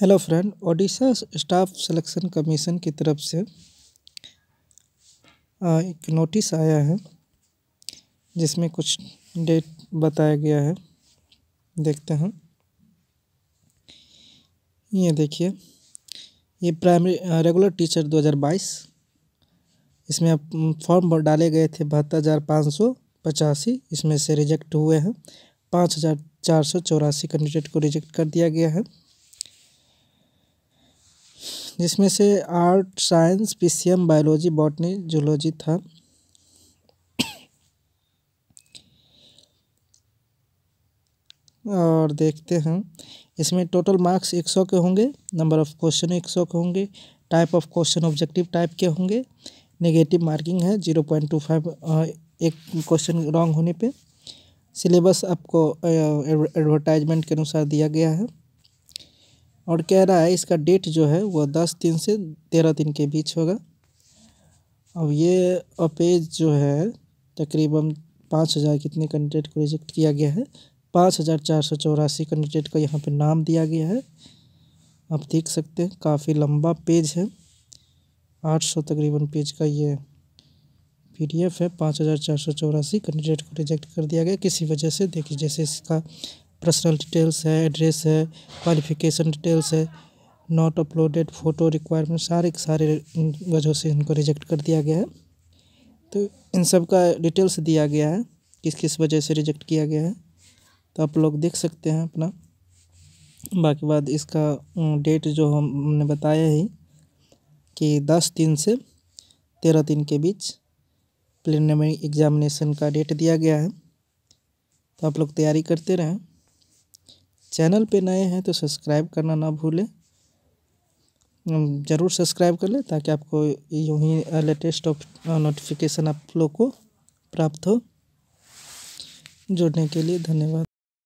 hello friend Odisha staff selection commission की तरफ से एक नोटिस आया है जिसमें कुछ डेट बताया गया है देखते हैं ये देखिए ये प्राइमरी रेगुलर टीचर 2022 इसमें फॉर्म डाले गए थे बहत्तर हज़ार पाँच सौ पचासी इसमें से रिजेक्ट हुए हैं पाँच हज़ार चार सौ चौरासी कैंडिडेट को रिजेक्ट कर दिया गया है जिसमें से art science P C M biology botany zoology था और देखते हैं इसमें टोटल मार्क्स एक सौ के होंगे नंबर ऑफ क्वेश्चन एक सौ के होंगे type of question objective type के होंगे नेगेटिव मार्किंग है जीरो पॉइंट टू फाइव एक क्वेश्चन रॉन्ग होने पे सिलेबस आपको एडवर्टाइजमेंट के अनुसार दिया गया है और कह रहा है इसका डेट जो है वह दस दिन से तेरह दिन के बीच होगा अब ये पेज जो है तकरीबन पाँच हज़ार कितने कैंडिडेट को रिजेक्ट किया गया है पाँच हज़ार चार सौ चौरासी कैंडिडेट का यहाँ पे नाम दिया गया है आप देख सकते हैं काफ़ी लंबा पेज है आठ सौ तकरीबन पेज का ये पीडीएफ है पाँच हज़ार चार सौ चौरासी कैंडिडेट को रिजेक्ट कर दिया गया किसी वजह से देखिए जैसे इसका पर्सनल डिटेल्स है एड्रेस है क्वालिफिकेशन डिटेल्स है नॉट अपलोडेड फ़ोटो रिक्वायरमेंट सारे के सारे वजह से इनको रिजेक्ट कर दिया गया है तो इन सब का डिटेल्स दिया गया है किस किस वजह से रिजेक्ट किया गया है तो आप लोग देख सकते हैं अपना बाकी बाद इसका डेट जो हमने बताया ही कि दस दिन से तेरह दिन के बीच प्लेनरी एग्ज़ामिनेशन का डेट दिया गया है तो आप लोग तैयारी करते रहें चैनल पे नए हैं तो सब्सक्राइब करना ना भूलें ज़रूर सब्सक्राइब कर लें ताकि आपको यूँ ही लेटेस्ट ऑफ नोटिफिकेशन आप लोग को प्राप्त हो जुड़ने के लिए धन्यवाद